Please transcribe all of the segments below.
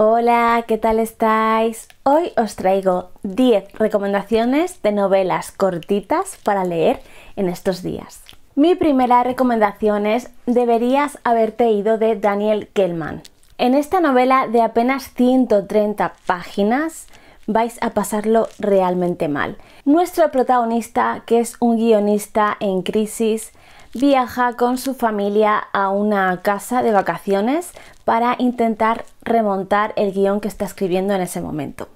Hola, ¿qué tal estáis? Hoy os traigo 10 recomendaciones de novelas cortitas para leer en estos días. Mi primera recomendación es Deberías haberte ido de Daniel Kellman. En esta novela de apenas 130 páginas vais a pasarlo realmente mal. Nuestro protagonista, que es un guionista en crisis, viaja con su familia a una casa de vacaciones para intentar remontar el guión que está escribiendo en ese momento.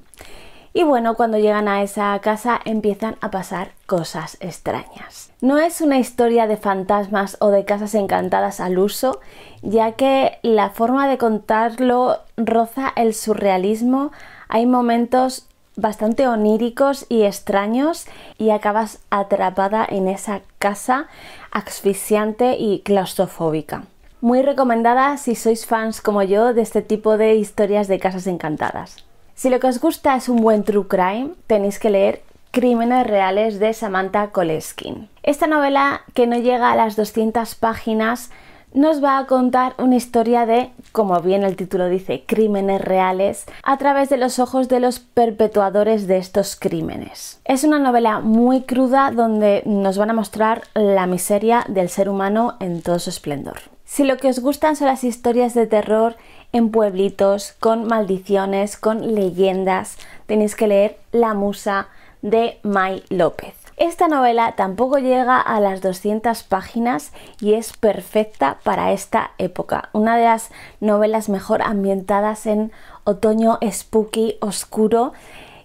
Y bueno, cuando llegan a esa casa empiezan a pasar cosas extrañas. No es una historia de fantasmas o de casas encantadas al uso, ya que la forma de contarlo roza el surrealismo, hay momentos bastante oníricos y extraños y acabas atrapada en esa casa asfixiante y claustrofóbica muy recomendada si sois fans como yo de este tipo de historias de casas encantadas. Si lo que os gusta es un buen true crime, tenéis que leer Crímenes Reales de Samantha Koleskin. Esta novela, que no llega a las 200 páginas, nos va a contar una historia de, como bien el título dice, crímenes reales a través de los ojos de los perpetuadores de estos crímenes. Es una novela muy cruda donde nos van a mostrar la miseria del ser humano en todo su esplendor. Si lo que os gustan son las historias de terror en pueblitos, con maldiciones, con leyendas, tenéis que leer La Musa de May López. Esta novela tampoco llega a las 200 páginas y es perfecta para esta época. Una de las novelas mejor ambientadas en otoño spooky oscuro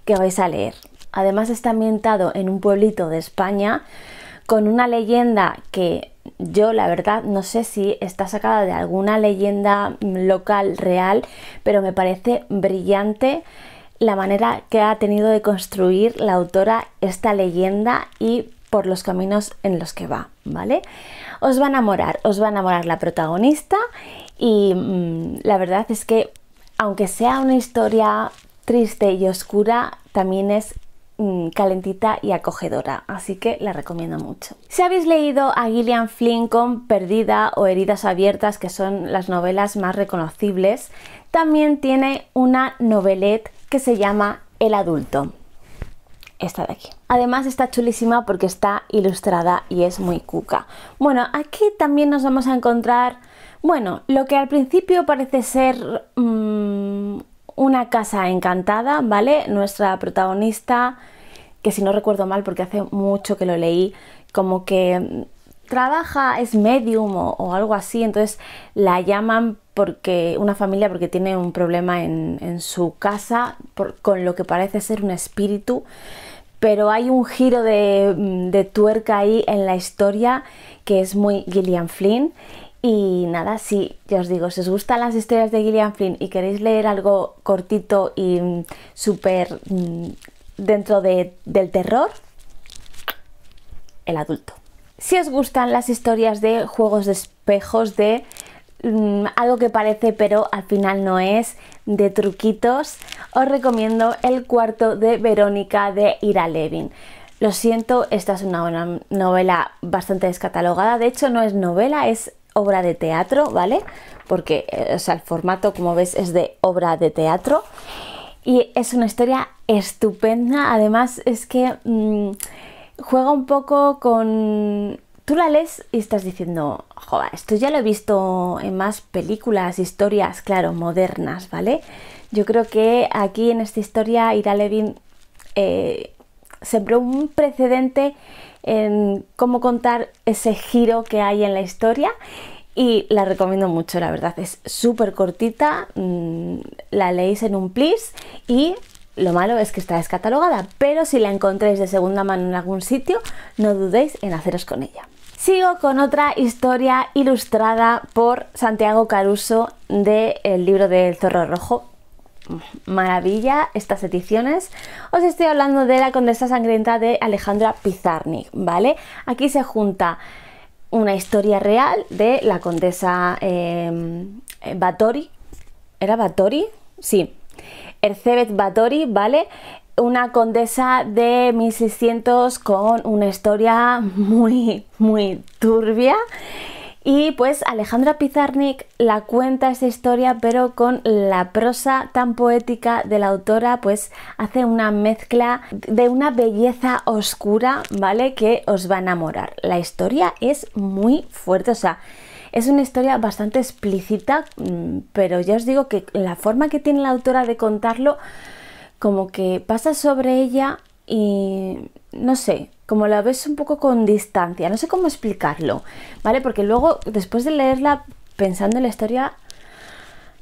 que vais a leer. Además está ambientado en un pueblito de España con una leyenda que yo la verdad no sé si está sacada de alguna leyenda local real, pero me parece brillante la manera que ha tenido de construir la autora esta leyenda y por los caminos en los que va, ¿vale? Os va a enamorar, os va a enamorar la protagonista y mm, la verdad es que aunque sea una historia triste y oscura, también es Mm, calentita y acogedora, así que la recomiendo mucho. Si habéis leído a Gillian Flynn con Perdida o Heridas Abiertas, que son las novelas más reconocibles, también tiene una novelette que se llama El adulto. Esta de aquí. Además está chulísima porque está ilustrada y es muy cuca. Bueno, aquí también nos vamos a encontrar, bueno, lo que al principio parece ser mm, una casa encantada, ¿vale? Nuestra protagonista, que si no recuerdo mal, porque hace mucho que lo leí, como que trabaja, es medium o, algo así, entonces la llaman porque una familia porque tiene un problema en, su casa con lo que parece ser un espíritu pero hay un giro de, de, tuerca ahí en la historia que es muy Gillian Flynn y nada, sí, ya os digo, si os gustan las historias de Gillian Flynn y queréis leer algo cortito y mm, súper mm, dentro del terror, el adulto. Si os gustan las historias de juegos de espejos, de mm, algo que parece pero al final no es, de truquitos, os recomiendo el cuarto de Verónica de Ira Levin. Lo siento, esta es una novela bastante descatalogada, de hecho no es novela, es obra de teatro, ¿vale? Porque eh, o el formato, como ves, es de obra de teatro. Y es una historia estupenda. Además, es que mm, juega un poco con tú la lees y estás diciendo, joder, esto ya lo he visto en más películas, historias, claro, modernas, ¿vale? Yo creo que aquí en esta historia Ira Levin eh, sembró un precedente en cómo contar ese giro que hay en la historia y la recomiendo mucho, la verdad. Es súper cortita, mm, la leéis en un plis y lo malo es que está descatalogada, pero si la encontráis de segunda mano en algún sitio, no dudéis en haceros con ella. Sigo con otra historia ilustrada por Santiago Caruso del el libro del Zorro Rojo. Maravilla estas ediciones. Os estoy hablando de La Condesa Sangrienta de Alejandra Pizarnik, ¿vale? Aquí se junta una historia real de la condesa em, Batori. ¿Era Batori? Sí. Ercebet Batori, ¿vale? Una condesa de 1600 con una historia muy, muy turbia y pues Alejandra Pizarnik la cuenta esa historia, pero con la prosa tan poética de la autora, pues hace una mezcla de una belleza oscura, ¿vale? Que os va a enamorar. La historia es muy fuerte, o sea, es una historia bastante explícita, mm, pero ya os digo que la forma que tiene la autora de contarlo, como que pasa sobre ella y no sé, como la ves un poco con distancia, no sé cómo explicarlo, ¿vale? Porque luego, después de leerla, pensando en la historia,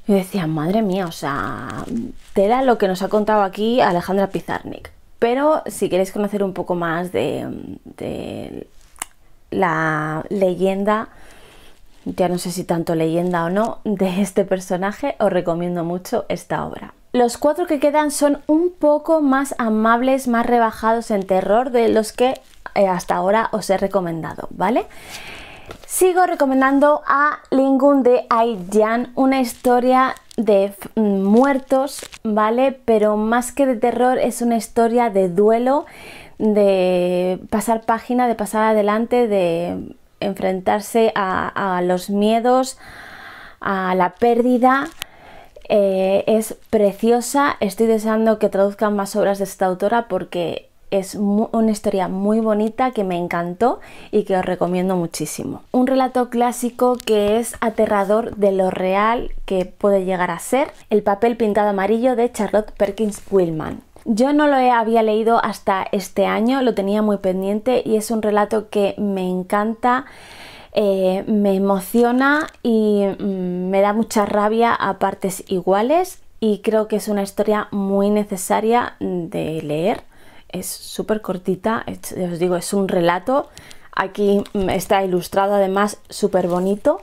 yo decía, madre mía, o sea, tela lo que nos ha contado aquí Alejandra Pizarnik. Pero si queréis conocer un poco más de, de la leyenda, ya no sé si tanto leyenda o no, de este personaje, os recomiendo mucho esta obra. Los cuatro que quedan son un poco más amables, más rebajados en terror de los que eh, hasta ahora os he recomendado, ¿vale? Sigo recomendando a Lingun de Jian, una historia de mm, muertos, ¿vale? Pero más que de terror es una historia de duelo, de pasar página, de pasar adelante, de enfrentarse a los miedos, a la pérdida, eh, es preciosa, estoy deseando que traduzcan más obras de esta autora porque es una historia muy bonita que me encantó y que os recomiendo muchísimo. Un relato clásico que es aterrador de lo real que puede llegar a ser, El papel pintado amarillo de Charlotte Perkins Willman. Yo no lo había leído hasta este año, lo tenía muy pendiente y es un relato que me encanta. Eh, me emociona y mm, me da mucha rabia a partes iguales y creo que es una historia muy necesaria de leer. Es súper cortita, os digo, es un relato. Aquí mm, está ilustrado además súper bonito.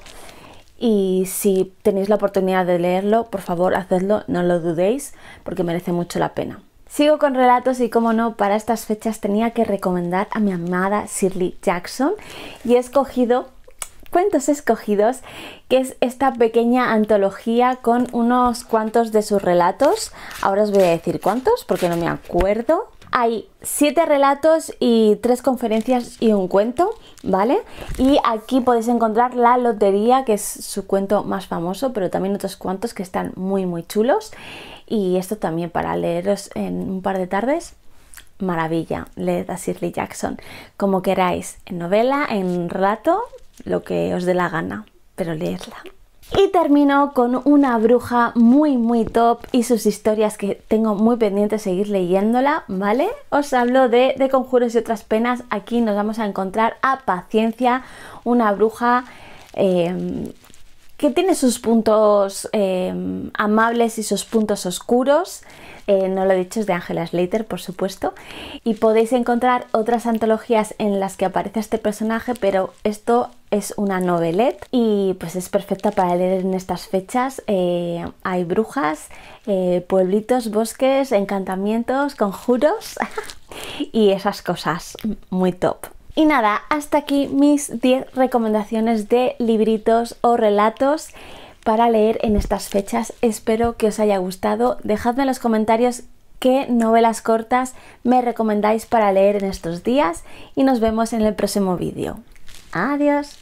Y si tenéis la oportunidad de leerlo, por favor, hacedlo, no lo dudéis, porque merece mucho la pena. Sigo con relatos y como no, para estas fechas tenía que recomendar a mi amada Shirley Jackson y he escogido cuentos escogidos, que es esta pequeña antología con unos cuantos de sus relatos. Ahora os voy a decir cuántos porque no me acuerdo. Hay siete relatos y tres conferencias y un cuento, ¿vale? Y aquí podéis encontrar La Lotería, que es su cuento más famoso, pero también otros cuantos que están muy, muy chulos. Y esto también para leeros en un par de tardes maravilla, leed a Shirley Jackson, como queráis, en novela, en rato lo que os dé la gana, pero leerla Y termino con una bruja muy muy top y sus historias que tengo muy pendiente seguir leyéndola, ¿vale? Os hablo de, conjuros y otras penas, aquí nos vamos a encontrar a Paciencia, una bruja em, que tiene sus puntos em, amables y sus puntos oscuros. Eh, no lo he dicho, es de Angela Slater, por supuesto. Y podéis encontrar otras antologías en las que aparece este personaje, pero esto es una novelette y pues es perfecta para leer en estas fechas. Eh, hay brujas, eh, pueblitos, bosques, encantamientos, conjuros y esas cosas. Muy top. Y nada, hasta aquí mis 10 recomendaciones de libritos o relatos para leer en estas fechas. Espero que os haya gustado. Dejadme en los comentarios qué novelas cortas me recomendáis para leer en estos días y nos vemos en el próximo vídeo. Adiós.